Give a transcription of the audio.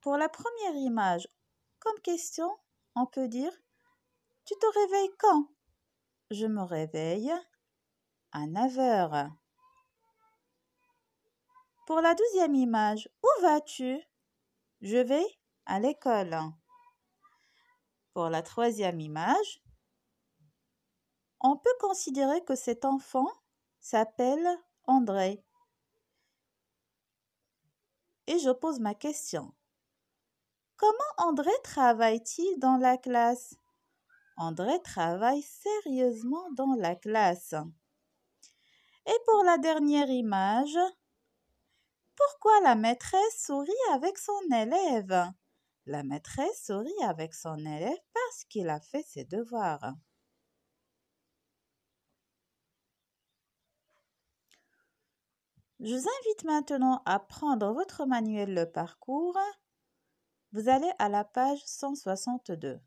Pour la première image, comme question, on peut dire Tu te réveilles quand Je me réveille à 9 heures. Pour la deuxième image, où vas-tu Je vais à l'école. Pour la troisième image, on peut considérer que cet enfant s'appelle André. Et je pose ma question. Comment André travaille-t-il dans la classe André travaille sérieusement dans la classe. Et pour la dernière image, pourquoi la maîtresse sourit avec son élève La maîtresse sourit avec son élève parce qu'il a fait ses devoirs. Je vous invite maintenant à prendre votre manuel le parcours vous allez à la page 162.